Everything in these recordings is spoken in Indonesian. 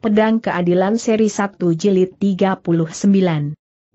Pedang Keadilan Seri 1 Jilid 39.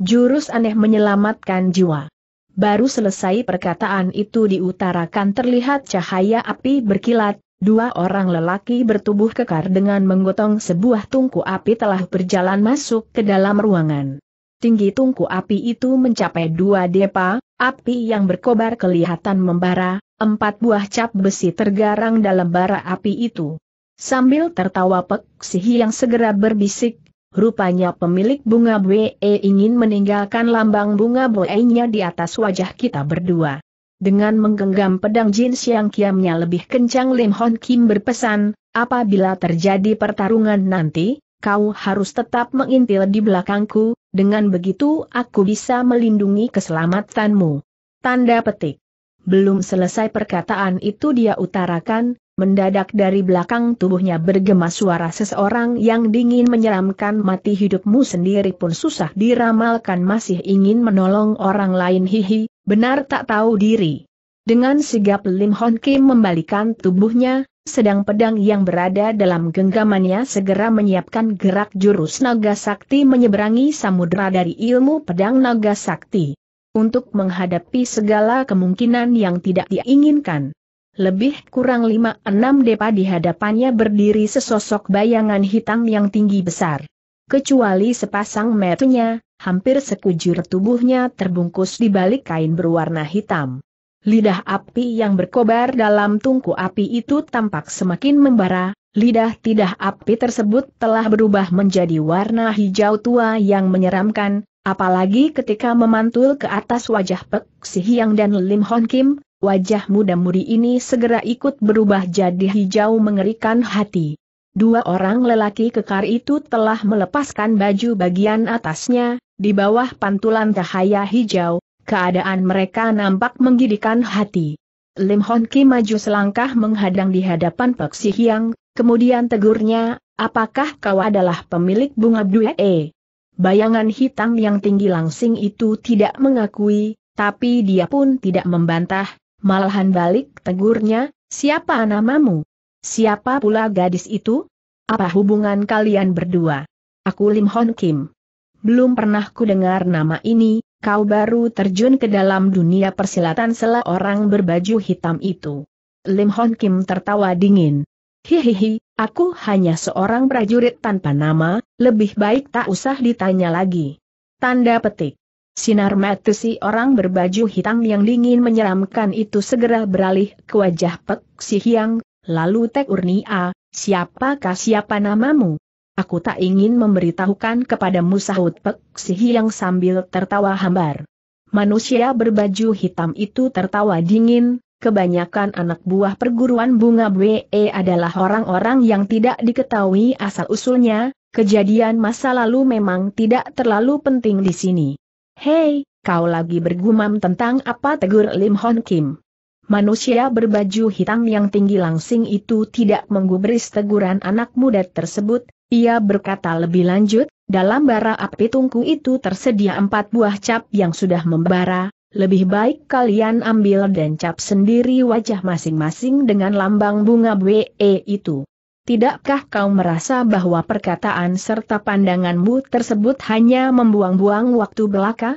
Jurus aneh menyelamatkan jiwa. Baru selesai perkataan itu diutarakan terlihat cahaya api berkilat, dua orang lelaki bertubuh kekar dengan menggotong sebuah tungku api telah berjalan masuk ke dalam ruangan. Tinggi tungku api itu mencapai dua depa, api yang berkobar kelihatan membara, empat buah cap besi tergarang dalam bara api itu. Sambil tertawa Pek Sihi yang segera berbisik, rupanya pemilik bunga BE e ingin meninggalkan lambang bunga BE-nya e di atas wajah kita berdua. Dengan menggenggam pedang Jin Siang Kiamnya lebih kencang Lim Hon Kim berpesan, apabila terjadi pertarungan nanti, kau harus tetap mengintil di belakangku, dengan begitu aku bisa melindungi keselamatanmu. Tanda petik. Belum selesai perkataan itu dia utarakan, mendadak dari belakang tubuhnya bergema suara seseorang yang dingin menyeramkan mati hidupmu sendiri pun susah diramalkan masih ingin menolong orang lain hihi, benar tak tahu diri. Dengan sigap Lim Hon Kim membalikan tubuhnya, sedang pedang yang berada dalam genggamannya segera menyiapkan gerak jurus naga sakti menyeberangi samudera dari ilmu pedang naga sakti. Untuk menghadapi segala kemungkinan yang tidak diinginkan. Lebih kurang lima enam depa di hadapannya berdiri sesosok bayangan hitam yang tinggi besar. Kecuali sepasang metunya, hampir sekujur tubuhnya terbungkus di balik kain berwarna hitam. Lidah api yang berkobar dalam tungku api itu tampak semakin membara, lidah tidak api tersebut telah berubah menjadi warna hijau tua yang menyeramkan, apalagi ketika memantul ke atas wajah Pek Si dan Lim Hon Kim, wajah muda muri ini segera ikut berubah jadi hijau mengerikan hati. Dua orang lelaki kekar itu telah melepaskan baju bagian atasnya, di bawah pantulan cahaya hijau, keadaan mereka nampak menggidikan hati. Lim Hon Ki maju selangkah menghadang di hadapan Pek Si Hyang, kemudian tegurnya, apakah kau adalah pemilik bunga E? Bayangan hitam yang tinggi langsing itu tidak mengakui, tapi dia pun tidak membantah, Malahan balik tegurnya, siapa namamu? Siapa pula gadis itu? Apa hubungan kalian berdua? Aku Lim Hon Kim. Belum pernah ku dengar nama ini, kau baru terjun ke dalam dunia persilatan sela orang berbaju hitam itu. Lim Hon Kim tertawa dingin. Hihihi, aku hanya seorang prajurit tanpa nama, lebih baik tak usah ditanya lagi. Tanda petik. Sinar mata si orang berbaju hitam yang dingin menyeramkan itu segera beralih ke wajah Pek Si Hiang, lalu Tek Urnia, siapakah siapa namamu? Aku tak ingin memberitahukan kepadamu sahut Pek Si Hiang sambil tertawa hambar. Manusia berbaju hitam itu tertawa dingin, kebanyakan anak buah perguruan bunga BE adalah orang-orang yang tidak diketahui asal-usulnya, kejadian masa lalu memang tidak terlalu penting di sini. Hei, kau lagi bergumam tentang apa tegur Lim Hon Kim. Manusia berbaju hitam yang tinggi langsing itu tidak menggubris teguran anak muda tersebut, ia berkata lebih lanjut, dalam bara api tungku itu tersedia empat buah cap yang sudah membara, lebih baik kalian ambil dan cap sendiri wajah masing-masing dengan lambang bunga BE itu. Tidakkah kau merasa bahwa perkataan serta pandanganmu tersebut hanya membuang-buang waktu belaka?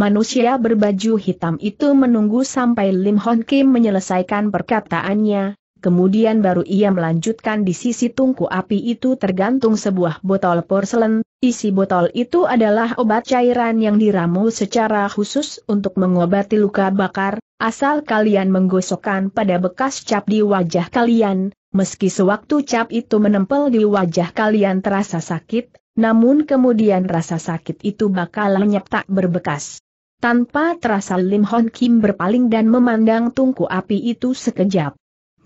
Manusia berbaju hitam itu menunggu sampai Lim Hon Kim menyelesaikan perkataannya, Kemudian baru ia melanjutkan di sisi tungku api itu tergantung sebuah botol porselen, isi botol itu adalah obat cairan yang diramu secara khusus untuk mengobati luka bakar, asal kalian menggosokkan pada bekas cap di wajah kalian, meski sewaktu cap itu menempel di wajah kalian terasa sakit, namun kemudian rasa sakit itu bakal lenyap tak berbekas. Tanpa terasa Lim Hon Kim berpaling dan memandang tungku api itu sekejap.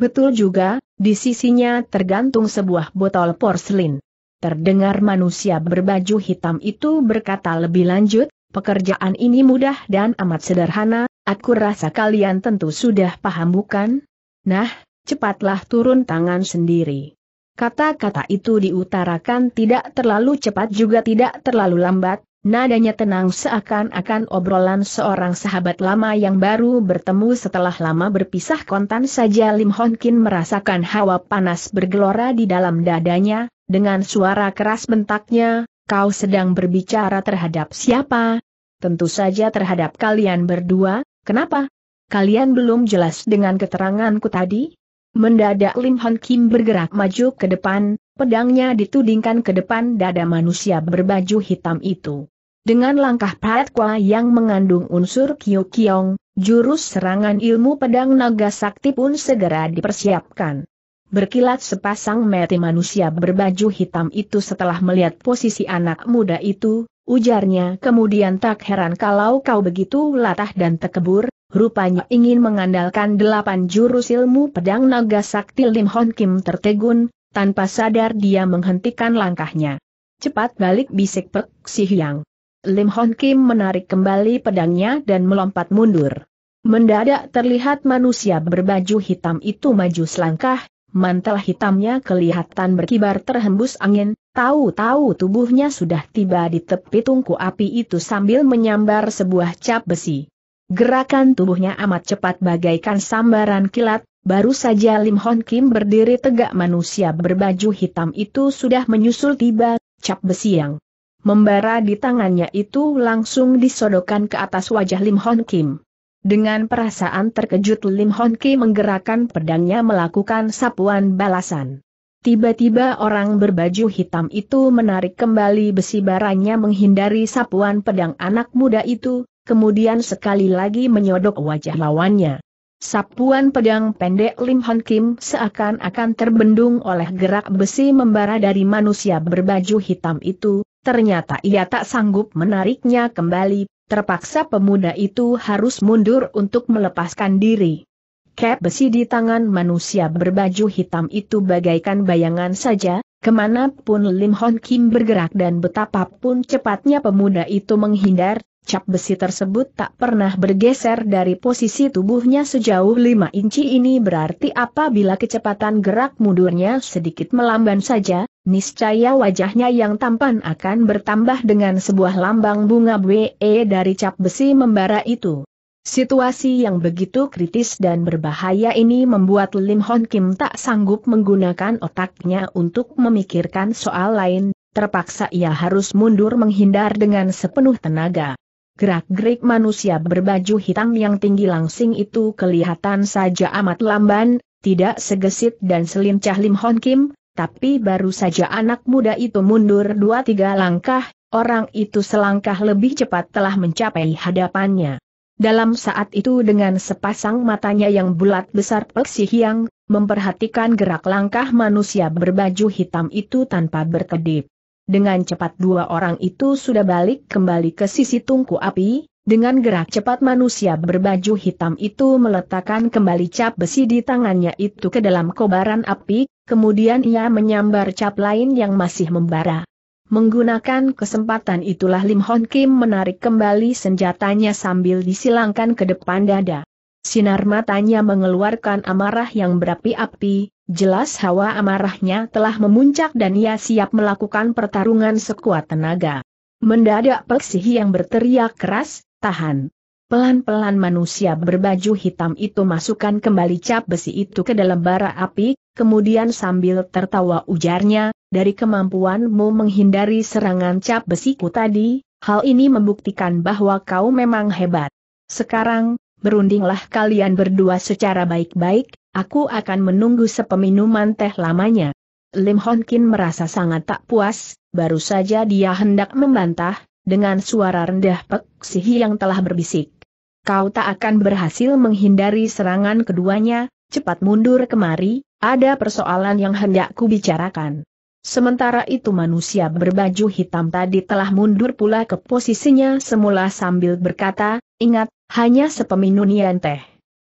Betul juga, di sisinya tergantung sebuah botol porselin. Terdengar manusia berbaju hitam itu berkata lebih lanjut, pekerjaan ini mudah dan amat sederhana, aku rasa kalian tentu sudah paham bukan? Nah, cepatlah turun tangan sendiri. Kata-kata itu diutarakan tidak terlalu cepat juga tidak terlalu lambat, Nadanya tenang seakan-akan obrolan seorang sahabat lama yang baru bertemu setelah lama berpisah kontan saja Lim Hon Kin merasakan hawa panas bergelora di dalam dadanya, dengan suara keras bentaknya, kau sedang berbicara terhadap siapa? Tentu saja terhadap kalian berdua, kenapa? Kalian belum jelas dengan keteranganku tadi? Mendadak Lim Hon Kim bergerak maju ke depan, pedangnya ditudingkan ke depan dada manusia berbaju hitam itu. Dengan langkah Kwa yang mengandung unsur kiong, jurus serangan ilmu pedang naga sakti pun segera dipersiapkan. Berkilat sepasang mati manusia berbaju hitam itu setelah melihat posisi anak muda itu, ujarnya kemudian tak heran kalau kau begitu latah dan tekebur, rupanya ingin mengandalkan delapan jurus ilmu pedang naga sakti Lim Hon Kim tertegun, tanpa sadar dia menghentikan langkahnya. Cepat balik bisik Pek Si Hyang. Lim Hon Kim menarik kembali pedangnya dan melompat mundur. Mendadak terlihat manusia berbaju hitam itu maju selangkah, mantel hitamnya kelihatan berkibar terhembus angin, tahu-tahu tubuhnya sudah tiba di tepi tungku api itu sambil menyambar sebuah cap besi. Gerakan tubuhnya amat cepat bagaikan sambaran kilat, Baru saja Lim Hon Kim berdiri tegak manusia berbaju hitam itu sudah menyusul tiba, cap besi yang Membara di tangannya itu langsung disodokan ke atas wajah Lim Hon Kim. Dengan perasaan terkejut Lim Hon Kim menggerakkan pedangnya melakukan sapuan balasan. Tiba-tiba orang berbaju hitam itu menarik kembali besi baranya menghindari sapuan pedang anak muda itu, kemudian sekali lagi menyodok wajah lawannya. Sapuan pedang pendek Lim Hon Kim seakan-akan terbendung oleh gerak besi membara dari manusia berbaju hitam itu, ternyata ia tak sanggup menariknya kembali, terpaksa pemuda itu harus mundur untuk melepaskan diri. Kep besi di tangan manusia berbaju hitam itu bagaikan bayangan saja, kemanapun Lim Hon Kim bergerak dan betapapun cepatnya pemuda itu menghindar, Cap besi tersebut tak pernah bergeser dari posisi tubuhnya sejauh 5 inci ini berarti apabila kecepatan gerak mundurnya sedikit melamban saja, niscaya wajahnya yang tampan akan bertambah dengan sebuah lambang bunga BE dari cap besi membara itu. Situasi yang begitu kritis dan berbahaya ini membuat Lim Hon Kim tak sanggup menggunakan otaknya untuk memikirkan soal lain, terpaksa ia harus mundur menghindar dengan sepenuh tenaga. Gerak-gerik manusia berbaju hitam yang tinggi langsing itu kelihatan saja amat lamban, tidak segesit dan selincah Lim Hon Kim, tapi baru saja anak muda itu mundur dua tiga langkah, orang itu selangkah lebih cepat telah mencapai hadapannya. Dalam saat itu dengan sepasang matanya yang bulat besar Peksi yang memperhatikan gerak langkah manusia berbaju hitam itu tanpa berkedip. Dengan cepat dua orang itu sudah balik kembali ke sisi tungku api, dengan gerak cepat manusia berbaju hitam itu meletakkan kembali cap besi di tangannya itu ke dalam kobaran api, kemudian ia menyambar cap lain yang masih membara. Menggunakan kesempatan itulah Lim Hon Kim menarik kembali senjatanya sambil disilangkan ke depan dada. Sinar matanya mengeluarkan amarah yang berapi-api, jelas hawa amarahnya telah memuncak dan ia siap melakukan pertarungan sekuat tenaga. Mendadak Peksih yang berteriak keras, tahan. Pelan-pelan manusia berbaju hitam itu masukkan kembali cap besi itu ke dalam bara api, kemudian sambil tertawa ujarnya, dari kemampuanmu menghindari serangan cap besiku tadi, hal ini membuktikan bahwa kau memang hebat. Sekarang, berundinglah kalian berdua secara baik-baik, aku akan menunggu sepeminuman teh lamanya. Lim Honkin merasa sangat tak puas, baru saja dia hendak membantah, dengan suara rendah Pek Sihi yang telah berbisik. Kau tak akan berhasil menghindari serangan keduanya, cepat mundur kemari, ada persoalan yang hendak bicarakan. Sementara itu manusia berbaju hitam tadi telah mundur pula ke posisinya semula sambil berkata, Ingat, hanya sepeminunian teh.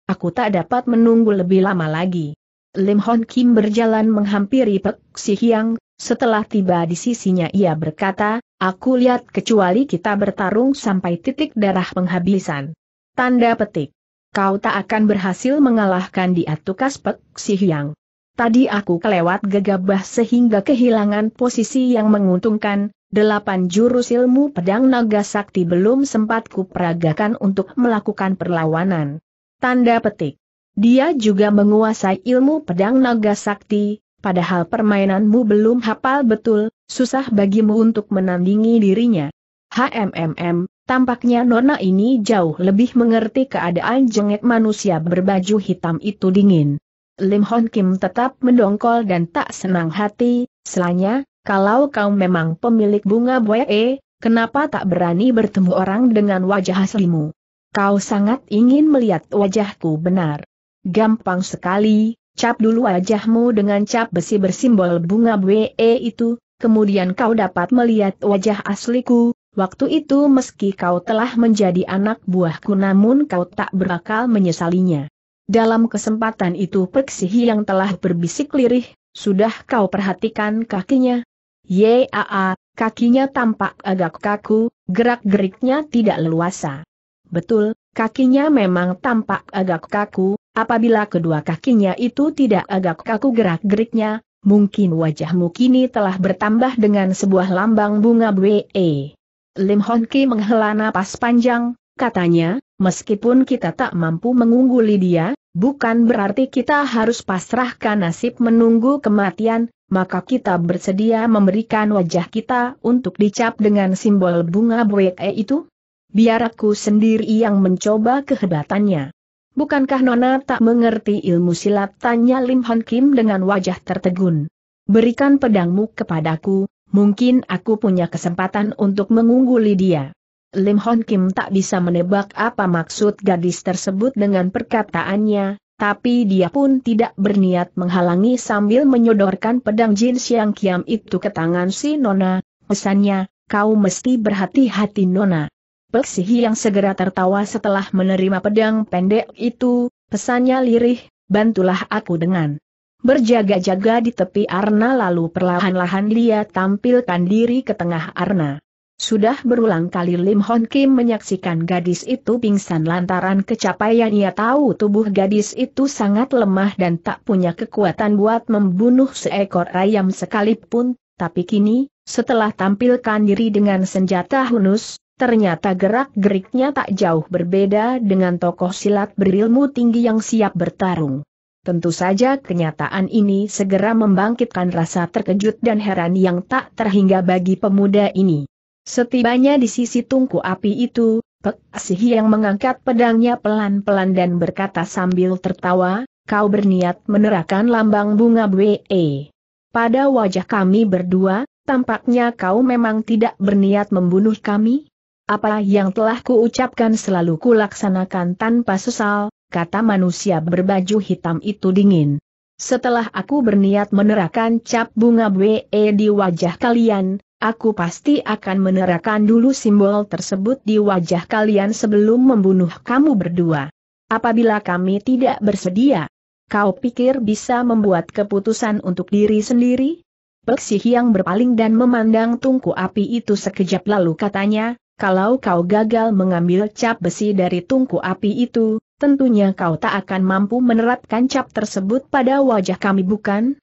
Aku tak dapat menunggu lebih lama lagi. Lim Hon Kim berjalan menghampiri Pek Si Hyang, setelah tiba di sisinya ia berkata, aku lihat kecuali kita bertarung sampai titik darah penghabisan. Tanda petik. Kau tak akan berhasil mengalahkan di Pak Pek Si Hyang. Tadi aku kelewat gegabah sehingga kehilangan posisi yang menguntungkan, Delapan jurus ilmu pedang naga sakti belum sempat kuperagakan untuk melakukan perlawanan. Tanda petik. Dia juga menguasai ilmu pedang naga sakti, padahal permainanmu belum hafal betul, susah bagimu untuk menandingi dirinya. HMMM, tampaknya Nona ini jauh lebih mengerti keadaan jengek manusia berbaju hitam itu dingin. Lim Hon Kim tetap mendongkol dan tak senang hati, selanya, kalau kau memang pemilik bunga buaye, kenapa tak berani bertemu orang dengan wajah aslimu? Kau sangat ingin melihat wajahku benar. Gampang sekali, cap dulu wajahmu dengan cap besi bersimbol bunga buaya itu, kemudian kau dapat melihat wajah asliku, Waktu itu meski kau telah menjadi anak buahku namun kau tak berakal menyesalinya. Dalam kesempatan itu Peksihi yang telah berbisik lirih, sudah kau perhatikan kakinya? Yaa, kakinya tampak agak kaku, gerak-geriknya tidak leluasa. Betul, kakinya memang tampak agak kaku, apabila kedua kakinya itu tidak agak kaku gerak-geriknya, mungkin wajahmu kini telah bertambah dengan sebuah lambang bunga BE. Lim Hon Ki menghela napas panjang, katanya, meskipun kita tak mampu mengungguli dia, bukan berarti kita harus pasrahkan nasib menunggu kematian, maka kita bersedia memberikan wajah kita untuk dicap dengan simbol bunga bueke itu? Biar aku sendiri yang mencoba kehebatannya. Bukankah Nona tak mengerti ilmu silat? Tanya Lim Hon Kim dengan wajah tertegun. Berikan pedangmu kepadaku, mungkin aku punya kesempatan untuk mengungguli dia. Lim Hon Kim tak bisa menebak apa maksud gadis tersebut dengan perkataannya, tapi dia pun tidak berniat menghalangi sambil menyodorkan pedang Jin Siang Kiam itu ke tangan si Nona. Pesannya, kau mesti berhati-hati Nona. Peksihi yang segera tertawa setelah menerima pedang pendek itu, pesannya lirih, bantulah aku dengan berjaga-jaga di tepi arna lalu perlahan-lahan dia tampilkan diri ke tengah arna. Sudah berulang kali Lim Hon Kim menyaksikan gadis itu pingsan lantaran kecapaian ia tahu tubuh gadis itu sangat lemah dan tak punya kekuatan buat membunuh seekor ayam sekalipun, tapi kini, setelah tampilkan diri dengan senjata hunus, ternyata gerak-geriknya tak jauh berbeda dengan tokoh silat berilmu tinggi yang siap bertarung. Tentu saja kenyataan ini segera membangkitkan rasa terkejut dan heran yang tak terhingga bagi pemuda ini. Setibanya di sisi tungku api itu, Pek yang mengangkat pedangnya pelan-pelan dan berkata sambil tertawa, kau berniat menerakan lambang bunga BE. Pada wajah kami berdua, tampaknya kau memang tidak berniat membunuh kami? Apa yang telah kuucapkan selalu kulaksanakan tanpa sesal, kata manusia berbaju hitam itu dingin. Setelah aku berniat menerakan cap bunga BE di wajah kalian, Aku pasti akan menerapkan dulu simbol tersebut di wajah kalian sebelum membunuh kamu berdua. Apabila kami tidak bersedia, kau pikir bisa membuat keputusan untuk diri sendiri? Peksih yang berpaling dan memandang tungku api itu sekejap lalu katanya, kalau kau gagal mengambil cap besi dari tungku api itu, tentunya kau tak akan mampu menerapkan cap tersebut pada wajah kami bukan?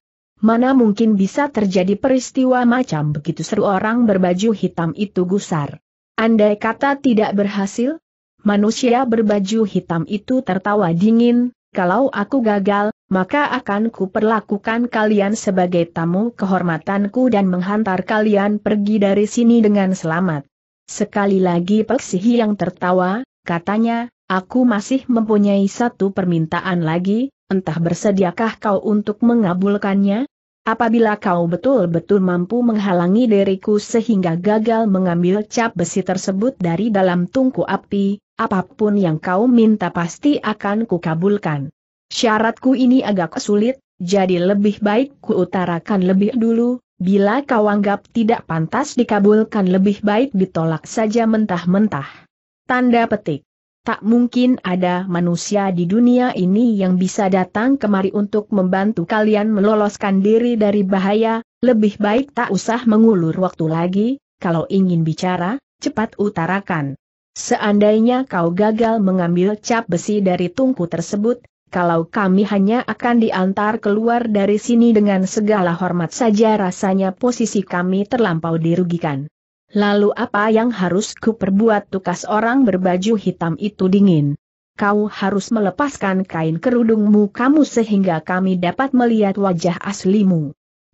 Mana mungkin bisa terjadi peristiwa macam begitu seru orang berbaju hitam itu gusar. Andai kata tidak berhasil, manusia berbaju hitam itu tertawa dingin, kalau aku gagal, maka akan kuperlakukan kalian sebagai tamu kehormatanku dan menghantar kalian pergi dari sini dengan selamat. Sekali lagi Peksihi yang tertawa, katanya, aku masih mempunyai satu permintaan lagi, entah bersediakah kau untuk mengabulkannya? Apabila kau betul-betul mampu menghalangi diriku sehingga gagal mengambil cap besi tersebut dari dalam tungku api, apapun yang kau minta pasti akan kukabulkan. Syaratku ini agak sulit, jadi lebih baik kuutarakan lebih dulu, bila kau anggap tidak pantas dikabulkan lebih baik ditolak saja mentah-mentah. Tanda petik. Tak mungkin ada manusia di dunia ini yang bisa datang kemari untuk membantu kalian meloloskan diri dari bahaya, lebih baik tak usah mengulur waktu lagi, kalau ingin bicara, cepat utarakan. Seandainya kau gagal mengambil cap besi dari tungku tersebut, kalau kami hanya akan diantar keluar dari sini dengan segala hormat saja rasanya posisi kami terlampau dirugikan. Lalu apa yang harus kuperbuat tukas orang berbaju hitam itu dingin. Kau harus melepaskan kain kerudungmu kamu sehingga kami dapat melihat wajah aslimu.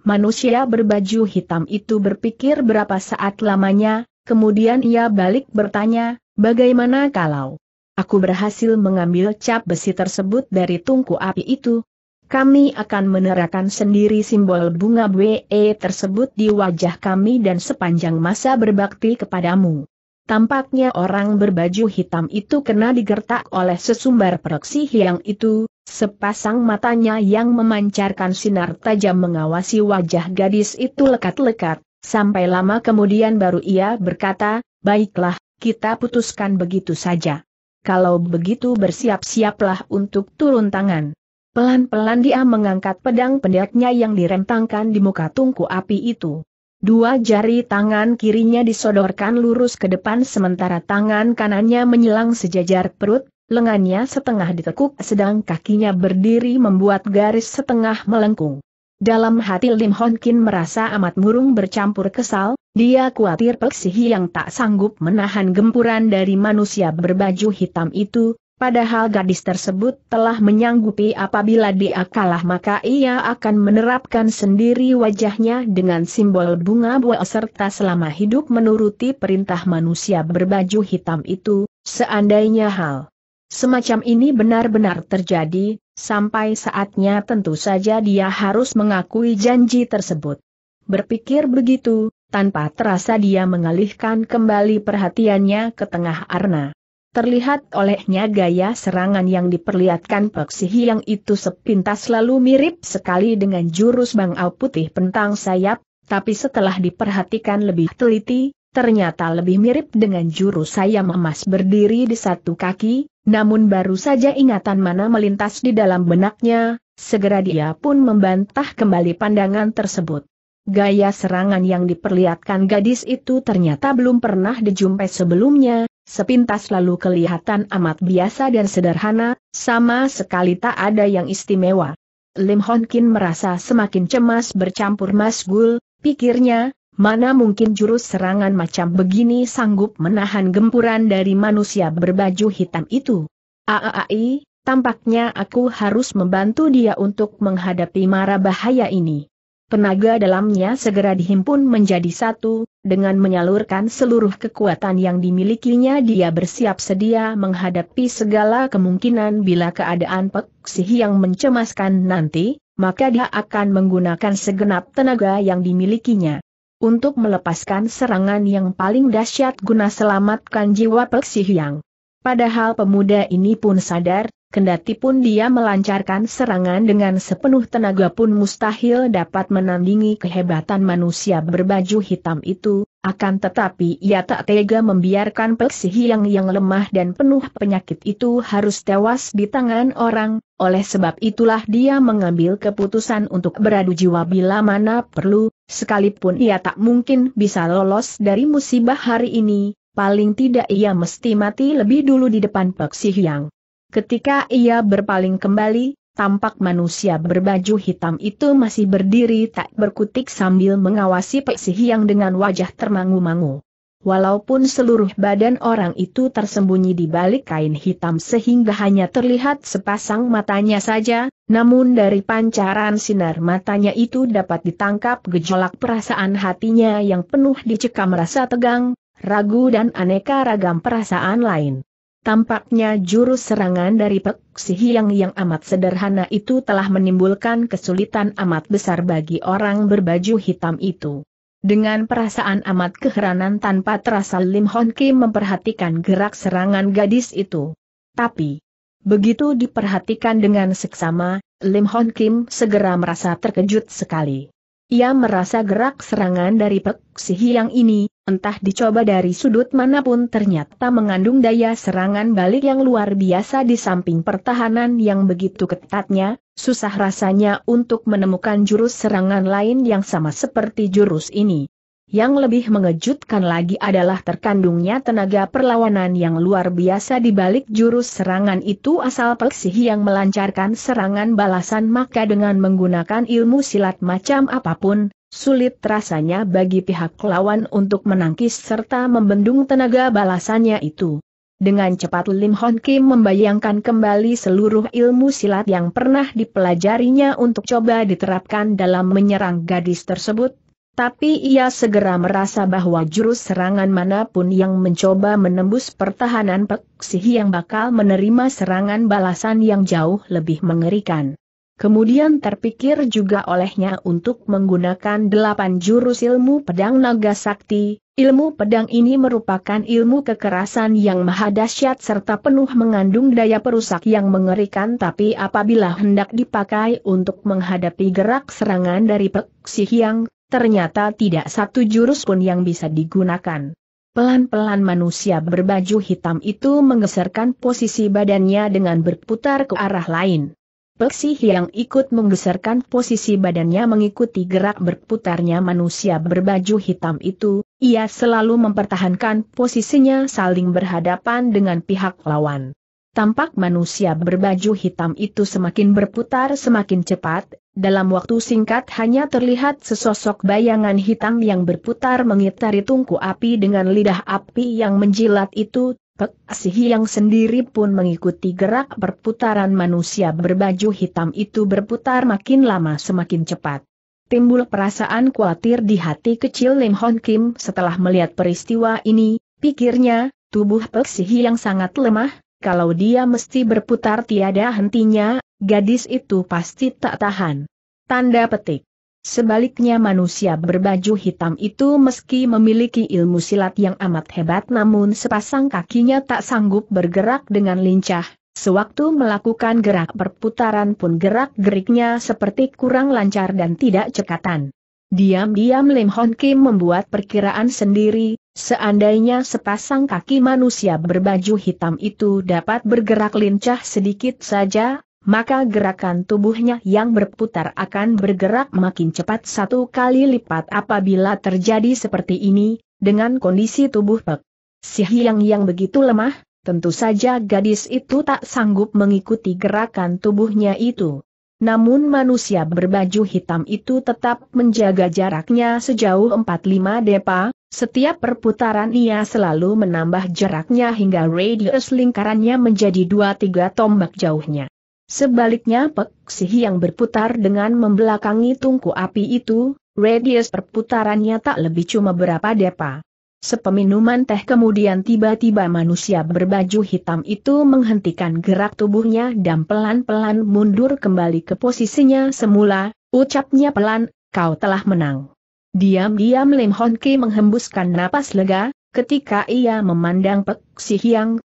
Manusia berbaju hitam itu berpikir berapa saat lamanya, kemudian ia balik bertanya, bagaimana kalau aku berhasil mengambil cap besi tersebut dari tungku api itu, kami akan menerakan sendiri simbol bunga BE tersebut di wajah kami dan sepanjang masa berbakti kepadamu. Tampaknya orang berbaju hitam itu kena digertak oleh sesumbar proksi yang itu, sepasang matanya yang memancarkan sinar tajam mengawasi wajah gadis itu lekat-lekat, sampai lama kemudian baru ia berkata, baiklah, kita putuskan begitu saja. Kalau begitu bersiap-siaplah untuk turun tangan. Pelan-pelan dia mengangkat pedang pendeknya yang direntangkan di muka tungku api itu. Dua jari tangan kirinya disodorkan lurus ke depan sementara tangan kanannya menyelang sejajar perut, lengannya setengah ditekuk sedang kakinya berdiri membuat garis setengah melengkung. Dalam hati Lim Hon Kin merasa amat murung bercampur kesal, dia khawatir Peksihi yang tak sanggup menahan gempuran dari manusia berbaju hitam itu, Padahal gadis tersebut telah menyanggupi apabila dia kalah maka ia akan menerapkan sendiri wajahnya dengan simbol bunga buah serta selama hidup menuruti perintah manusia berbaju hitam itu, seandainya hal semacam ini benar-benar terjadi, sampai saatnya tentu saja dia harus mengakui janji tersebut. Berpikir begitu, tanpa terasa dia mengalihkan kembali perhatiannya ke tengah Arna. Terlihat olehnya gaya serangan yang diperlihatkan si Hiang itu sepintas lalu mirip sekali dengan jurus Bangau Putih Pentang Sayap, tapi setelah diperhatikan lebih teliti, ternyata lebih mirip dengan jurus Sayam Emas berdiri di satu kaki, namun baru saja ingatan mana melintas di dalam benaknya, segera dia pun membantah kembali pandangan tersebut. Gaya serangan yang diperlihatkan gadis itu ternyata belum pernah dijumpai sebelumnya, sepintas lalu kelihatan amat biasa dan sederhana, sama sekali tak ada yang istimewa. Lim Hon Kin merasa semakin cemas bercampur masgul, pikirnya, mana mungkin jurus serangan macam begini sanggup menahan gempuran dari manusia berbaju hitam itu. Aaai, tampaknya aku harus membantu dia untuk menghadapi mara bahaya ini. Tenaga dalamnya segera dihimpun menjadi satu, dengan menyalurkan seluruh kekuatan yang dimilikinya dia bersiap sedia menghadapi segala kemungkinan bila keadaan Peksih yang mencemaskan nanti, maka dia akan menggunakan segenap tenaga yang dimilikinya. Untuk melepaskan serangan yang paling dahsyat guna selamatkan jiwa Peksih yang. Padahal pemuda ini pun sadar, kendati pun dia melancarkan serangan dengan sepenuh tenaga pun mustahil dapat menandingi kehebatan manusia berbaju hitam itu, akan tetapi ia tak tega membiarkan peksi yang yang lemah dan penuh penyakit itu harus tewas di tangan orang, oleh sebab itulah dia mengambil keputusan untuk beradu jiwa bila mana perlu, sekalipun ia tak mungkin bisa lolos dari musibah hari ini, paling tidak ia mesti mati lebih dulu di depan peksi yang. Ketika ia berpaling kembali, tampak manusia berbaju hitam itu masih berdiri tak berkutik sambil mengawasi Peksi Hiang dengan wajah termangu-mangu. Walaupun seluruh badan orang itu tersembunyi di balik kain hitam sehingga hanya terlihat sepasang matanya saja, namun dari pancaran sinar matanya itu dapat ditangkap gejolak perasaan hatinya yang penuh dicekam rasa tegang, ragu dan aneka ragam perasaan lain. Tampaknya jurus serangan dari Pek Sihiyang yang amat sederhana itu telah menimbulkan kesulitan amat besar bagi orang berbaju hitam itu. Dengan perasaan amat keheranan tanpa terasa Lim Hon Kim memperhatikan gerak serangan gadis itu. Tapi, begitu diperhatikan dengan seksama, Lim Hon Kim segera merasa terkejut sekali. Ia merasa gerak serangan dari Pek Sihiyang ini, entah dicoba dari sudut manapun ternyata mengandung daya serangan balik yang luar biasa di samping pertahanan yang begitu ketatnya, susah rasanya untuk menemukan jurus serangan lain yang sama seperti jurus ini. Yang lebih mengejutkan lagi adalah terkandungnya tenaga perlawanan yang luar biasa di balik jurus serangan itu asal Peksih yang melancarkan serangan balasan maka dengan menggunakan ilmu silat macam apapun, Sulit rasanya bagi pihak lawan untuk menangkis serta membendung tenaga balasannya itu. Dengan cepat Lim Hon Kim membayangkan kembali seluruh ilmu silat yang pernah dipelajarinya untuk coba diterapkan dalam menyerang gadis tersebut, tapi ia segera merasa bahwa jurus serangan manapun yang mencoba menembus pertahanan peksihi yang bakal menerima serangan balasan yang jauh lebih mengerikan. Kemudian terpikir juga olehnya untuk menggunakan delapan jurus ilmu pedang naga sakti, ilmu pedang ini merupakan ilmu kekerasan yang maha dahsyat serta penuh mengandung daya perusak yang mengerikan tapi apabila hendak dipakai untuk menghadapi gerak serangan dari Pek yang, ternyata tidak satu jurus pun yang bisa digunakan. Pelan-pelan manusia berbaju hitam itu menggeserkan posisi badannya dengan berputar ke arah lain. Peksi yang ikut menggeserkan posisi badannya mengikuti gerak berputarnya manusia berbaju hitam itu, ia selalu mempertahankan posisinya saling berhadapan dengan pihak lawan. Tampak manusia berbaju hitam itu semakin berputar semakin cepat, dalam waktu singkat hanya terlihat sesosok bayangan hitam yang berputar mengitari tungku api dengan lidah api yang menjilat itu, Pek Si sendiri pun mengikuti gerak perputaran manusia berbaju hitam itu berputar makin lama semakin cepat. Timbul perasaan khawatir di hati kecil Lim Hon Kim setelah melihat peristiwa ini, pikirnya, tubuh Pek Si sangat lemah, kalau dia mesti berputar tiada hentinya, gadis itu pasti tak tahan. Tanda petik. Sebaliknya manusia berbaju hitam itu meski memiliki ilmu silat yang amat hebat namun sepasang kakinya tak sanggup bergerak dengan lincah, sewaktu melakukan gerak perputaran pun gerak-geriknya seperti kurang lancar dan tidak cekatan. Diam-diam Lim Hon Kim membuat perkiraan sendiri, seandainya sepasang kaki manusia berbaju hitam itu dapat bergerak lincah sedikit saja, maka gerakan tubuhnya yang berputar akan bergerak makin cepat satu kali lipat apabila terjadi seperti ini, dengan kondisi tubuh Pek. Si Hiang yang begitu lemah, tentu saja gadis itu tak sanggup mengikuti gerakan tubuhnya itu. Namun manusia berbaju hitam itu tetap menjaga jaraknya sejauh 45 depa, setiap perputaran ia selalu menambah jaraknya hingga radius lingkarannya menjadi 2-3 tombak jauhnya. Sebaliknya Pek yang berputar dengan membelakangi tungku api itu, radius perputarannya tak lebih cuma berapa depa. Sepeminuman teh kemudian tiba-tiba manusia berbaju hitam itu menghentikan gerak tubuhnya dan pelan-pelan mundur kembali ke posisinya semula, ucapnya pelan, kau telah menang. Diam-diam Lim Hon Ki menghembuskan napas lega, ketika ia memandang Pek Si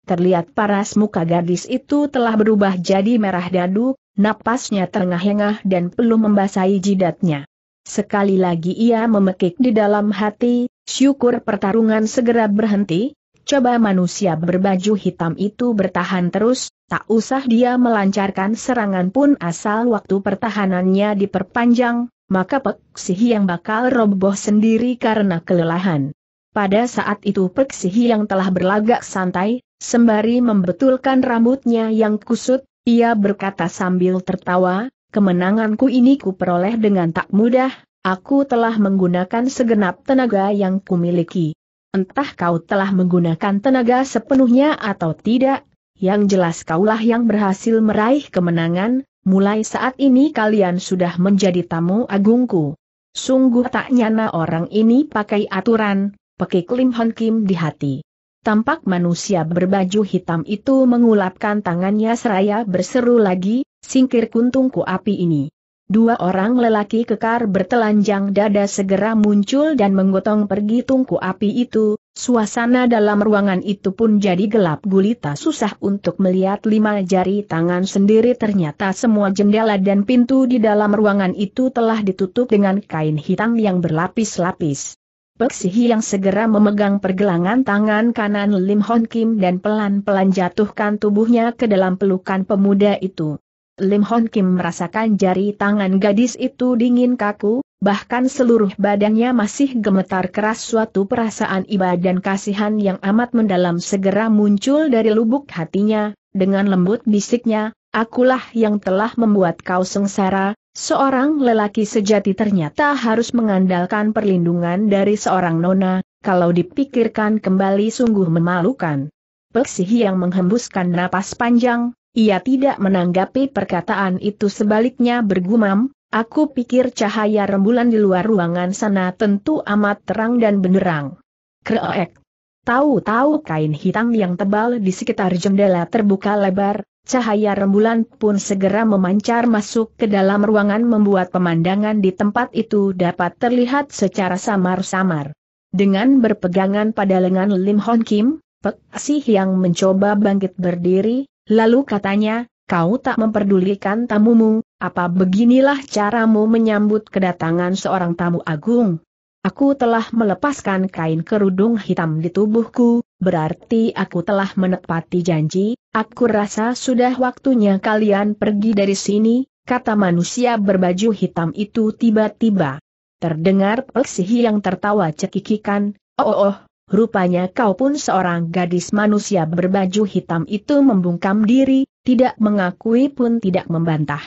Terlihat paras muka gadis itu telah berubah jadi merah dadu, napasnya terengah-engah dan peluh membasahi jidatnya. Sekali lagi ia memekik di dalam hati, syukur pertarungan segera berhenti, coba manusia berbaju hitam itu bertahan terus, tak usah dia melancarkan serangan pun asal waktu pertahanannya diperpanjang, maka peksihi yang bakal roboh sendiri karena kelelahan. Pada saat itu Pek yang telah berlagak santai, Sembari membetulkan rambutnya yang kusut, ia berkata sambil tertawa, kemenanganku ini kuperoleh dengan tak mudah, aku telah menggunakan segenap tenaga yang kumiliki. Entah kau telah menggunakan tenaga sepenuhnya atau tidak, yang jelas kaulah yang berhasil meraih kemenangan, mulai saat ini kalian sudah menjadi tamu agungku. Sungguh tak nyana orang ini pakai aturan, pakai klim Hon Kim di hati. Tampak manusia berbaju hitam itu mengulapkan tangannya seraya berseru lagi, singkir kuntungku api ini. Dua orang lelaki kekar bertelanjang dada segera muncul dan menggotong pergi tungku api itu, suasana dalam ruangan itu pun jadi gelap gulita susah untuk melihat lima jari tangan sendiri ternyata semua jendela dan pintu di dalam ruangan itu telah ditutup dengan kain hitam yang berlapis-lapis. Peksihi yang segera memegang pergelangan tangan kanan Lim Hon Kim dan pelan-pelan jatuhkan tubuhnya ke dalam pelukan pemuda itu. Lim Hon Kim merasakan jari tangan gadis itu dingin kaku, bahkan seluruh badannya masih gemetar keras suatu perasaan iba dan kasihan yang amat mendalam segera muncul dari lubuk hatinya, dengan lembut bisiknya, akulah yang telah membuat kau sengsara, Seorang lelaki sejati ternyata harus mengandalkan perlindungan dari seorang nona, kalau dipikirkan kembali sungguh memalukan. Peksih yang menghembuskan napas panjang, ia tidak menanggapi perkataan itu sebaliknya bergumam, aku pikir cahaya rembulan di luar ruangan sana tentu amat terang dan benderang. Kreek. Tahu-tahu kain hitam yang tebal di sekitar jendela terbuka lebar, Cahaya rembulan pun segera memancar masuk ke dalam ruangan membuat pemandangan di tempat itu dapat terlihat secara samar-samar. Dengan berpegangan pada lengan Lim Hon Kim, Pek Sih yang mencoba bangkit berdiri, lalu katanya, kau tak memperdulikan tamumu, apa beginilah caramu menyambut kedatangan seorang tamu agung? Aku telah melepaskan kain kerudung hitam di tubuhku, berarti aku telah menepati janji, aku rasa sudah waktunya kalian pergi dari sini, kata manusia berbaju hitam itu tiba-tiba. Terdengar peksihi yang tertawa cekikikan, oh, oh oh, rupanya kau pun seorang gadis manusia berbaju hitam itu membungkam diri, tidak mengakui pun tidak membantah.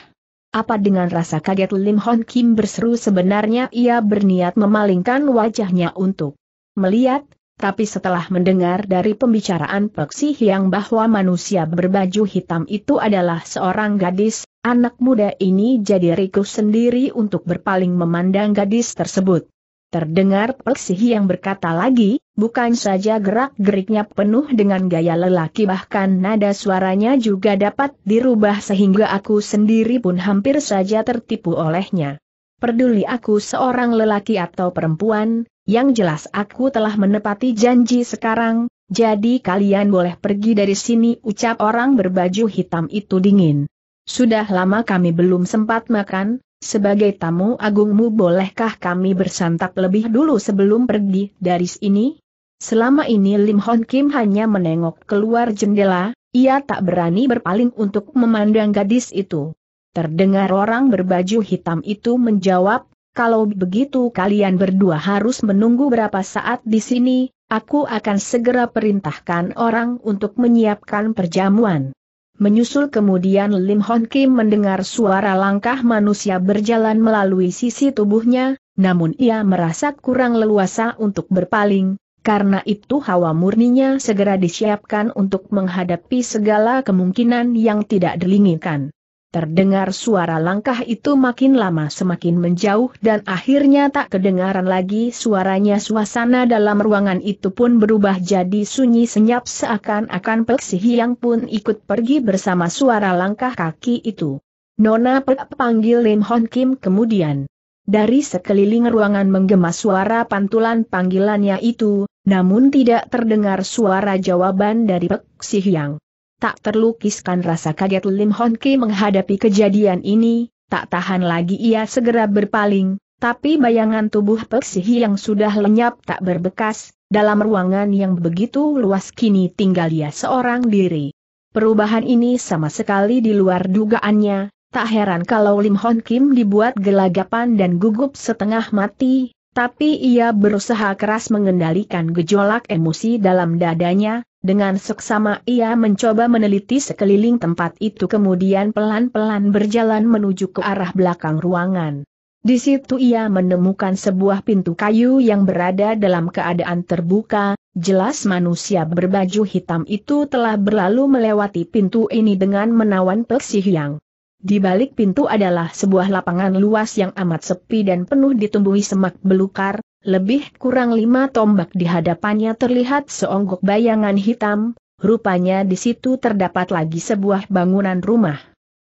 Apa dengan rasa kaget Lim Hon Kim berseru sebenarnya ia berniat memalingkan wajahnya untuk melihat, tapi setelah mendengar dari pembicaraan Peksi Hiang bahwa manusia berbaju hitam itu adalah seorang gadis, anak muda ini jadi riku sendiri untuk berpaling memandang gadis tersebut. Terdengar Peksi Hiang berkata lagi, bukan saja gerak-geriknya penuh dengan gaya lelaki bahkan nada suaranya juga dapat dirubah sehingga aku sendiri pun hampir saja tertipu olehnya. Peduli aku seorang lelaki atau perempuan, yang jelas aku telah menepati janji sekarang, jadi kalian boleh pergi dari sini ucap orang berbaju hitam itu dingin. Sudah lama kami belum sempat makan, sebagai tamu agungmu bolehkah kami bersantap lebih dulu sebelum pergi dari sini? Selama ini Lim Hon Kim hanya menengok keluar jendela, ia tak berani berpaling untuk memandang gadis itu. Terdengar orang berbaju hitam itu menjawab, kalau begitu kalian berdua harus menunggu berapa saat di sini, aku akan segera perintahkan orang untuk menyiapkan perjamuan. Menyusul kemudian Lim Hon Kim mendengar suara langkah manusia berjalan melalui sisi tubuhnya, namun ia merasa kurang leluasa untuk berpaling, karena itu hawa murninya segera disiapkan untuk menghadapi segala kemungkinan yang tidak dilinginkan. Terdengar suara langkah itu makin lama semakin menjauh dan akhirnya tak kedengaran lagi suaranya suasana dalam ruangan itu pun berubah jadi sunyi senyap seakan-akan Pek yang pun ikut pergi bersama suara langkah kaki itu. Nona Pek panggil Lim Hon Kim kemudian. Dari sekeliling ruangan menggema suara pantulan panggilannya itu, namun tidak terdengar suara jawaban dari Pek Sihyang tak terlukiskan rasa kaget Lim Hon Ki menghadapi kejadian ini, tak tahan lagi ia segera berpaling, tapi bayangan tubuh Peksihi yang sudah lenyap tak berbekas, dalam ruangan yang begitu luas kini tinggal ia seorang diri. Perubahan ini sama sekali di luar dugaannya, tak heran kalau Lim Hon Kim dibuat gelagapan dan gugup setengah mati, tapi ia berusaha keras mengendalikan gejolak emosi dalam dadanya, dengan seksama ia mencoba meneliti sekeliling tempat itu kemudian pelan-pelan berjalan menuju ke arah belakang ruangan. Di situ ia menemukan sebuah pintu kayu yang berada dalam keadaan terbuka, jelas manusia berbaju hitam itu telah berlalu melewati pintu ini dengan menawan peksih yang di balik pintu adalah sebuah lapangan luas yang amat sepi dan penuh ditumbuhi semak belukar, lebih kurang lima tombak di hadapannya terlihat seonggok bayangan hitam, rupanya di situ terdapat lagi sebuah bangunan rumah.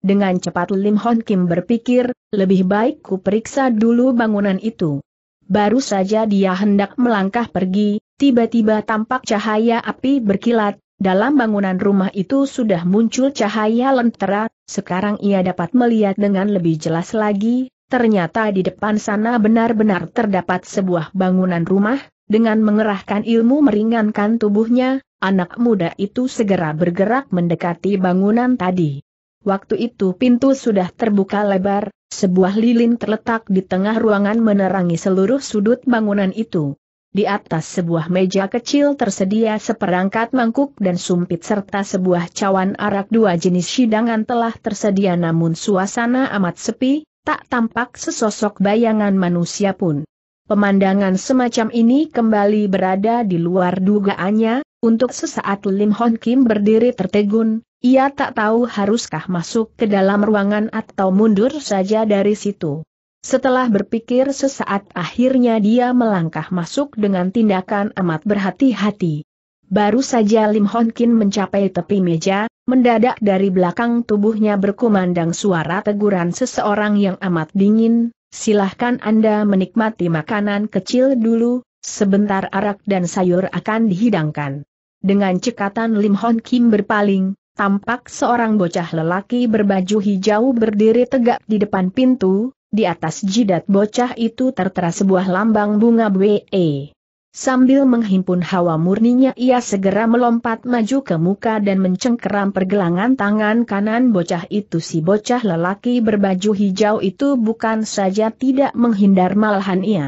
Dengan cepat Lim Hon Kim berpikir, lebih baik ku periksa dulu bangunan itu. Baru saja dia hendak melangkah pergi, tiba-tiba tampak cahaya api berkilat, dalam bangunan rumah itu sudah muncul cahaya lentera, sekarang ia dapat melihat dengan lebih jelas lagi, ternyata di depan sana benar-benar terdapat sebuah bangunan rumah, dengan mengerahkan ilmu meringankan tubuhnya, anak muda itu segera bergerak mendekati bangunan tadi. Waktu itu pintu sudah terbuka lebar, sebuah lilin terletak di tengah ruangan menerangi seluruh sudut bangunan itu. Di atas sebuah meja kecil tersedia seperangkat mangkuk dan sumpit serta sebuah cawan arak dua jenis hidangan telah tersedia namun suasana amat sepi, tak tampak sesosok bayangan manusia pun. Pemandangan semacam ini kembali berada di luar dugaannya, untuk sesaat Lim Hon Kim berdiri tertegun, ia tak tahu haruskah masuk ke dalam ruangan atau mundur saja dari situ. Setelah berpikir sesaat akhirnya dia melangkah masuk dengan tindakan amat berhati-hati. Baru saja Lim Hon Kin mencapai tepi meja, mendadak dari belakang tubuhnya berkumandang suara teguran seseorang yang amat dingin, silahkan Anda menikmati makanan kecil dulu, sebentar arak dan sayur akan dihidangkan. Dengan cekatan Lim Hon Kim berpaling, tampak seorang bocah lelaki berbaju hijau berdiri tegak di depan pintu, di atas jidat bocah itu tertera sebuah lambang bunga we. Sambil menghimpun hawa murninya ia segera melompat maju ke muka dan mencengkeram pergelangan tangan kanan bocah itu si bocah lelaki berbaju hijau itu bukan saja tidak menghindar malahan ia.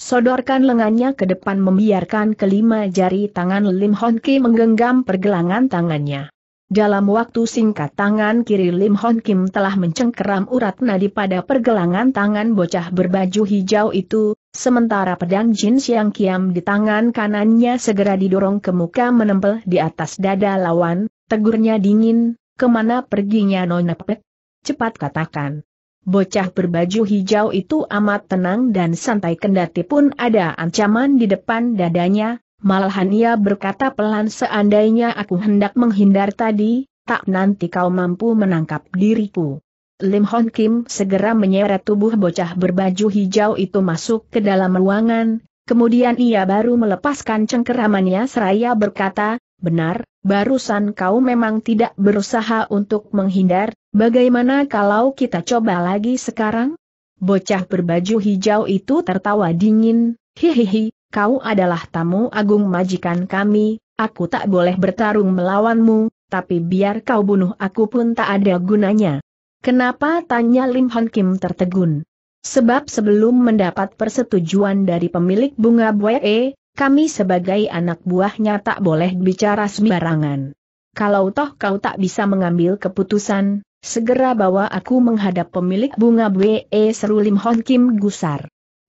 Sodorkan lengannya ke depan membiarkan kelima jari tangan Lim Ki menggenggam pergelangan tangannya. Dalam waktu singkat tangan kiri Lim Hon Kim telah mencengkeram urat nadi pada pergelangan tangan bocah berbaju hijau itu, sementara pedang Jin Siang Kiam di tangan kanannya segera didorong ke muka menempel di atas dada lawan, tegurnya dingin, kemana perginya Nona Pek? Cepat katakan. Bocah berbaju hijau itu amat tenang dan santai kendati pun ada ancaman di depan dadanya, Malahan ia berkata pelan seandainya aku hendak menghindar tadi, tak nanti kau mampu menangkap diriku. Lim Hon Kim segera menyeret tubuh bocah berbaju hijau itu masuk ke dalam ruangan, kemudian ia baru melepaskan cengkeramannya seraya berkata, Benar, barusan kau memang tidak berusaha untuk menghindar, bagaimana kalau kita coba lagi sekarang? Bocah berbaju hijau itu tertawa dingin, hihihi, kau adalah tamu agung majikan kami, aku tak boleh bertarung melawanmu, tapi biar kau bunuh aku pun tak ada gunanya. Kenapa tanya Lim Hon Kim tertegun? Sebab sebelum mendapat persetujuan dari pemilik bunga buae, kami sebagai anak buahnya tak boleh bicara sembarangan. Kalau toh kau tak bisa mengambil keputusan, segera bawa aku menghadap pemilik bunga buae seru Lim Hon Kim gusar.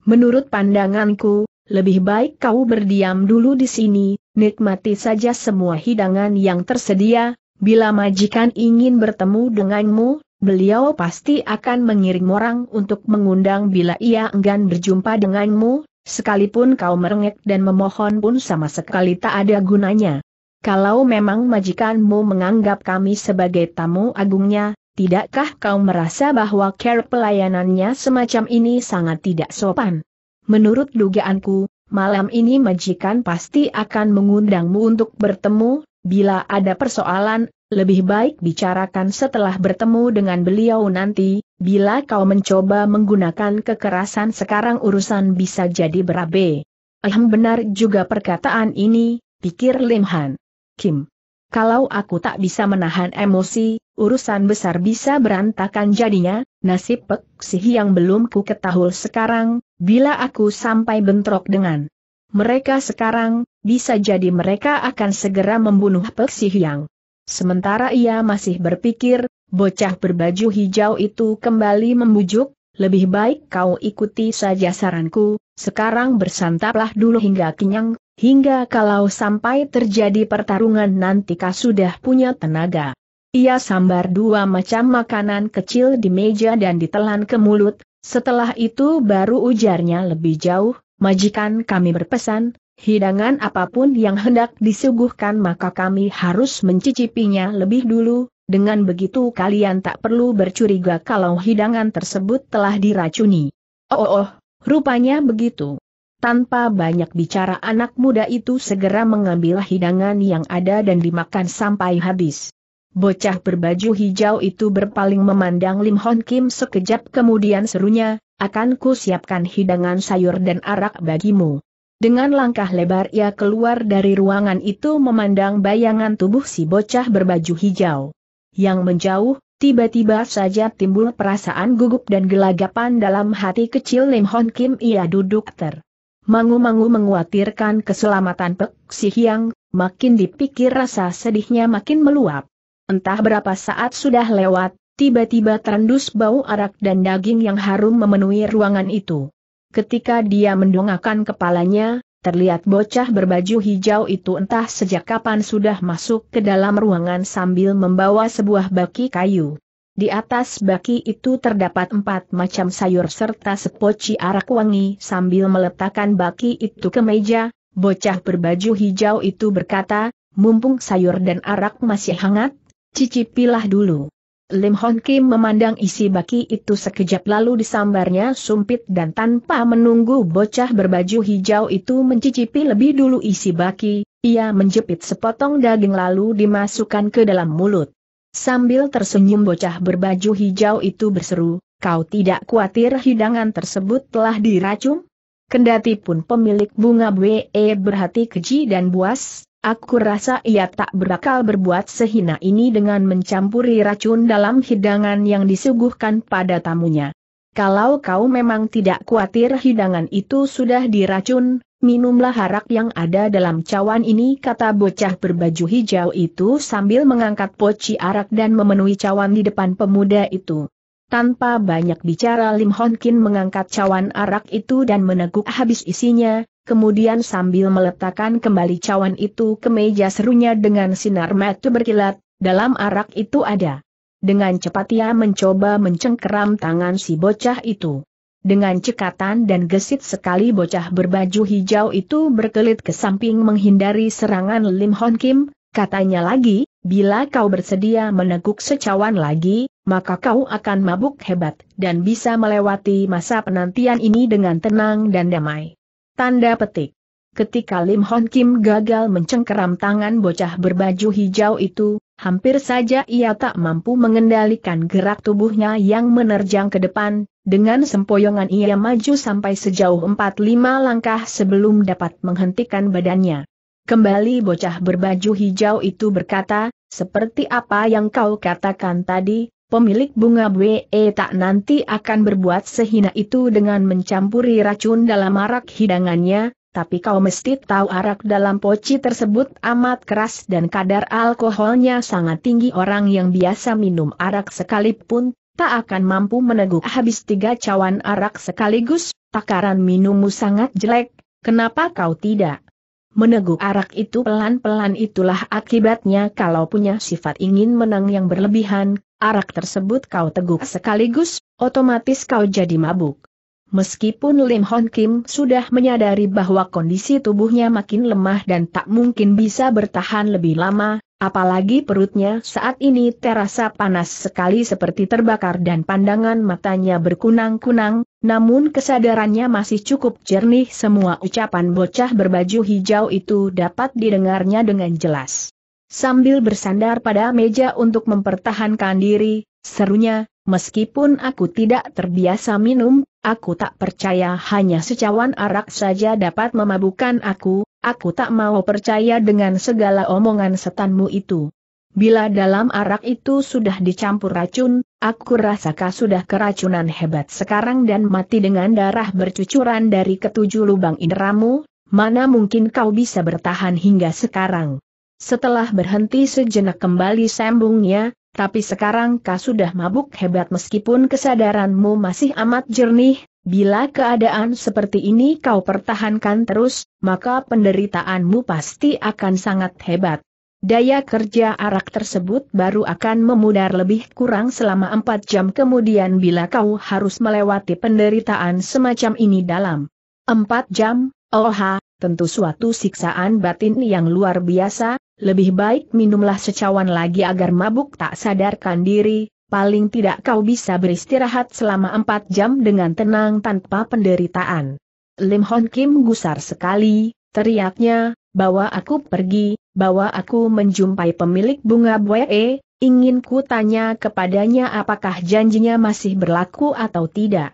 Menurut pandanganku, lebih baik kau berdiam dulu di sini, nikmati saja semua hidangan yang tersedia, bila majikan ingin bertemu denganmu, beliau pasti akan mengirim orang untuk mengundang bila ia enggan berjumpa denganmu, sekalipun kau merengek dan memohon pun sama sekali tak ada gunanya. Kalau memang majikanmu menganggap kami sebagai tamu agungnya, tidakkah kau merasa bahwa care pelayanannya semacam ini sangat tidak sopan? Menurut dugaanku, malam ini majikan pasti akan mengundangmu untuk bertemu, bila ada persoalan, lebih baik bicarakan setelah bertemu dengan beliau nanti, bila kau mencoba menggunakan kekerasan sekarang urusan bisa jadi berabe. Alhamdulillah benar juga perkataan ini, pikir Lim Han. Kim, kalau aku tak bisa menahan emosi, urusan besar bisa berantakan jadinya, nasib Pek Sihi yang belum ku ketahui sekarang, bila aku sampai bentrok dengan mereka sekarang, bisa jadi mereka akan segera membunuh Pek Sihi yang. Sementara ia masih berpikir, bocah berbaju hijau itu kembali membujuk, lebih baik kau ikuti saja saranku, sekarang bersantaplah dulu hingga kenyang, hingga kalau sampai terjadi pertarungan nanti kau sudah punya tenaga. Ia sambar dua macam makanan kecil di meja dan ditelan ke mulut, setelah itu baru ujarnya lebih jauh, majikan kami berpesan, hidangan apapun yang hendak disuguhkan maka kami harus mencicipinya lebih dulu, dengan begitu kalian tak perlu bercuriga kalau hidangan tersebut telah diracuni. Oh, oh, oh rupanya begitu. Tanpa banyak bicara anak muda itu segera mengambil hidangan yang ada dan dimakan sampai habis. Bocah berbaju hijau itu berpaling memandang Lim Hon Kim sekejap kemudian serunya, akan ku siapkan hidangan sayur dan arak bagimu. Dengan langkah lebar ia keluar dari ruangan itu memandang bayangan tubuh si bocah berbaju hijau yang menjauh, tiba-tiba saja timbul perasaan gugup dan gelagapan dalam hati kecil Lim Hon Kim ia duduk ter. Mangu-mangu menguatirkan keselamatan Pek Si Hyang, makin dipikir rasa sedihnya makin meluap. Entah berapa saat sudah lewat, tiba-tiba terendus bau arak dan daging yang harum memenuhi ruangan itu. Ketika dia mendongakkan kepalanya, Terlihat bocah berbaju hijau itu entah sejak kapan sudah masuk ke dalam ruangan sambil membawa sebuah baki kayu. Di atas baki itu terdapat empat macam sayur serta sepoci arak wangi sambil meletakkan baki itu ke meja, bocah berbaju hijau itu berkata, mumpung sayur dan arak masih hangat, cicipilah dulu. Lim Hon Kim memandang isi baki itu sekejap lalu disambarnya sumpit dan tanpa menunggu bocah berbaju hijau itu mencicipi lebih dulu isi baki, ia menjepit sepotong daging lalu dimasukkan ke dalam mulut. Sambil tersenyum bocah berbaju hijau itu berseru, kau tidak khawatir hidangan tersebut telah diracun? Kendati pun pemilik bunga BE berhati keji dan buas, Aku rasa ia tak berakal berbuat sehina ini dengan mencampuri racun dalam hidangan yang disuguhkan pada tamunya. Kalau kau memang tidak khawatir hidangan itu sudah diracun, minumlah harak yang ada dalam cawan ini kata bocah berbaju hijau itu sambil mengangkat poci arak dan memenuhi cawan di depan pemuda itu. Tanpa banyak bicara Lim Honkin mengangkat cawan arak itu dan meneguk habis isinya, kemudian sambil meletakkan kembali cawan itu ke meja serunya dengan sinar mata berkilat, dalam arak itu ada. Dengan cepat ia mencoba mencengkeram tangan si bocah itu. Dengan cekatan dan gesit sekali bocah berbaju hijau itu berkelit ke samping menghindari serangan Lim Hon Kim, katanya lagi, bila kau bersedia meneguk secawan lagi, maka kau akan mabuk hebat dan bisa melewati masa penantian ini dengan tenang dan damai. Tanda petik. Ketika Lim Hon Kim gagal mencengkeram tangan bocah berbaju hijau itu, hampir saja ia tak mampu mengendalikan gerak tubuhnya yang menerjang ke depan, dengan sempoyongan ia maju sampai sejauh 4-5 langkah sebelum dapat menghentikan badannya. Kembali bocah berbaju hijau itu berkata, seperti apa yang kau katakan tadi, pemilik bunga BE tak nanti akan berbuat sehina itu dengan mencampuri racun dalam arak hidangannya, tapi kau mesti tahu arak dalam poci tersebut amat keras dan kadar alkoholnya sangat tinggi orang yang biasa minum arak sekalipun tak akan mampu meneguk habis tiga cawan arak sekaligus, takaran minummu sangat jelek, kenapa kau tidak Meneguk arak itu pelan-pelan itulah akibatnya kalau punya sifat ingin menang yang berlebihan, arak tersebut kau teguk sekaligus, otomatis kau jadi mabuk. Meskipun Lim Hon Kim sudah menyadari bahwa kondisi tubuhnya makin lemah dan tak mungkin bisa bertahan lebih lama, apalagi perutnya saat ini terasa panas sekali seperti terbakar dan pandangan matanya berkunang-kunang, namun kesadarannya masih cukup jernih semua ucapan bocah berbaju hijau itu dapat didengarnya dengan jelas. Sambil bersandar pada meja untuk mempertahankan diri, serunya, meskipun aku tidak terbiasa minum, Aku tak percaya hanya secawan arak saja dapat memabukkan aku, aku tak mau percaya dengan segala omongan setanmu itu. Bila dalam arak itu sudah dicampur racun, aku rasakah sudah keracunan hebat sekarang dan mati dengan darah bercucuran dari ketujuh lubang inderamu, mana mungkin kau bisa bertahan hingga sekarang. Setelah berhenti sejenak kembali sambungnya, tapi sekarang kau sudah mabuk hebat meskipun kesadaranmu masih amat jernih, bila keadaan seperti ini kau pertahankan terus, maka penderitaanmu pasti akan sangat hebat. Daya kerja arak tersebut baru akan memudar lebih kurang selama 4 jam kemudian bila kau harus melewati penderitaan semacam ini dalam 4 jam, Oha, tentu suatu siksaan batin yang luar biasa, lebih baik minumlah secawan lagi agar mabuk tak sadarkan diri, paling tidak kau bisa beristirahat selama empat jam dengan tenang tanpa penderitaan. Lim Hon Kim gusar sekali, teriaknya, bawa aku pergi, bawa aku menjumpai pemilik bunga buee, ingin ku tanya kepadanya apakah janjinya masih berlaku atau tidak.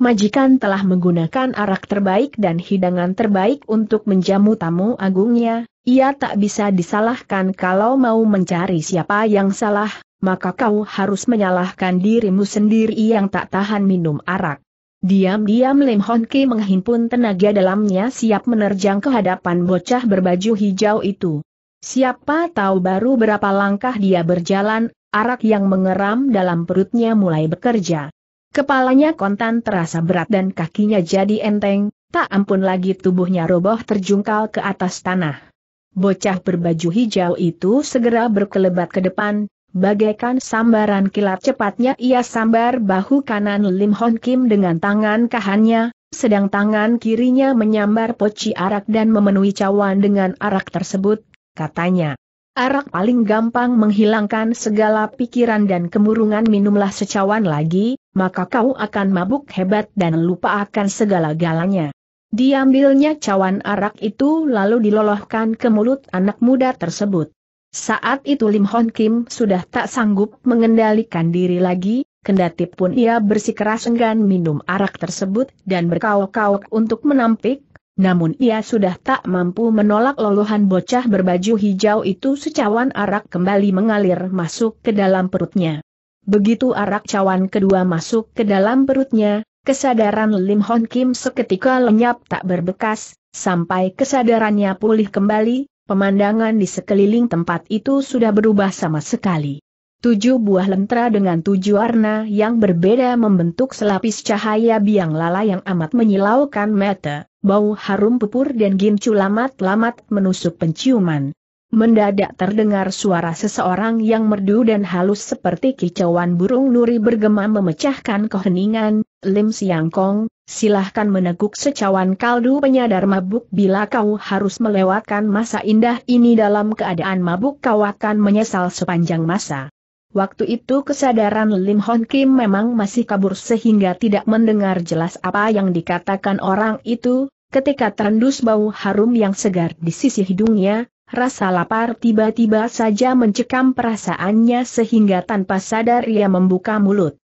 Majikan telah menggunakan arak terbaik dan hidangan terbaik untuk menjamu tamu agungnya, ia tak bisa disalahkan kalau mau mencari siapa yang salah, maka kau harus menyalahkan dirimu sendiri yang tak tahan minum arak. Diam-diam Lim Hon Ki menghimpun tenaga dalamnya siap menerjang ke hadapan bocah berbaju hijau itu. Siapa tahu baru berapa langkah dia berjalan, arak yang mengeram dalam perutnya mulai bekerja. Kepalanya kontan terasa berat dan kakinya jadi enteng, tak ampun lagi tubuhnya roboh terjungkal ke atas tanah. Bocah berbaju hijau itu segera berkelebat ke depan, bagaikan sambaran kilat cepatnya ia sambar bahu kanan Lim Hon Kim dengan tangan kahannya, sedang tangan kirinya menyambar poci arak dan memenuhi cawan dengan arak tersebut, katanya. Arak paling gampang menghilangkan segala pikiran dan kemurungan minumlah secawan lagi, maka kau akan mabuk hebat dan lupa akan segala galanya. Diambilnya cawan arak itu lalu dilolohkan ke mulut anak muda tersebut. Saat itu Lim Hon Kim sudah tak sanggup mengendalikan diri lagi, kendati pun ia bersikeras enggan minum arak tersebut dan berkauk-kauk untuk menampik, namun ia sudah tak mampu menolak lolohan bocah berbaju hijau itu secawan arak kembali mengalir masuk ke dalam perutnya. Begitu arak cawan kedua masuk ke dalam perutnya, Kesadaran Lim Hon Kim seketika lenyap tak berbekas, sampai kesadarannya pulih kembali, pemandangan di sekeliling tempat itu sudah berubah sama sekali. Tujuh buah lentera dengan tujuh warna yang berbeda membentuk selapis cahaya biang lala yang amat menyilaukan mata, bau harum pupur dan gincu lamat-lamat menusuk penciuman. Mendadak terdengar suara seseorang yang merdu dan halus seperti kicauan burung nuri bergema memecahkan keheningan, Lim Siang Kong, silahkan meneguk secawan kaldu penyadar mabuk bila kau harus melewatkan masa indah ini dalam keadaan mabuk kau akan menyesal sepanjang masa. Waktu itu kesadaran Lim Hon Kim memang masih kabur sehingga tidak mendengar jelas apa yang dikatakan orang itu, ketika terendus bau harum yang segar di sisi hidungnya, Rasa lapar tiba-tiba saja mencekam perasaannya sehingga tanpa sadar ia membuka mulut.